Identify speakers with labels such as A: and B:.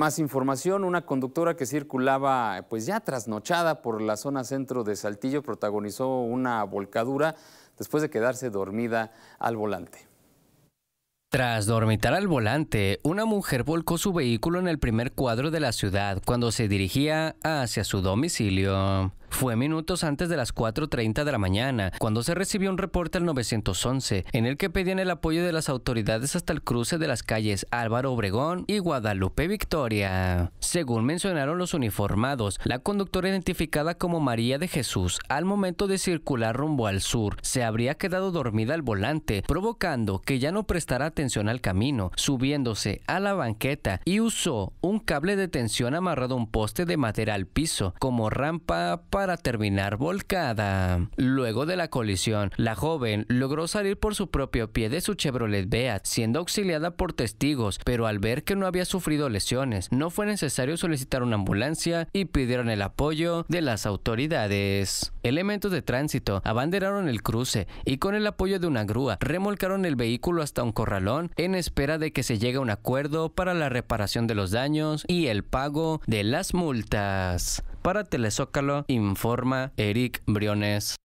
A: Más información, una conductora que circulaba pues ya trasnochada por la zona centro de Saltillo protagonizó una volcadura después de quedarse dormida al volante.
B: Tras dormitar al volante, una mujer volcó su vehículo en el primer cuadro de la ciudad cuando se dirigía hacia su domicilio. Fue minutos antes de las 4.30 de la mañana, cuando se recibió un reporte al 911, en el que pedían el apoyo de las autoridades hasta el cruce de las calles Álvaro Obregón y Guadalupe Victoria según mencionaron los uniformados. La conductora identificada como María de Jesús, al momento de circular rumbo al sur, se habría quedado dormida al volante, provocando que ya no prestara atención al camino, subiéndose a la banqueta y usó un cable de tensión amarrado a un poste de madera al piso como rampa para terminar volcada. Luego de la colisión, la joven logró salir por su propio pie de su Chevrolet Beat, siendo auxiliada por testigos, pero al ver que no había sufrido lesiones, no fue necesario solicitaron solicitar una ambulancia y pidieron el apoyo de las autoridades. Elementos de tránsito abanderaron el cruce y con el apoyo de una grúa remolcaron el vehículo hasta un corralón en espera de que se llegue a un acuerdo para la reparación de los daños y el pago de las multas. Para Telezócalo informa Eric Briones.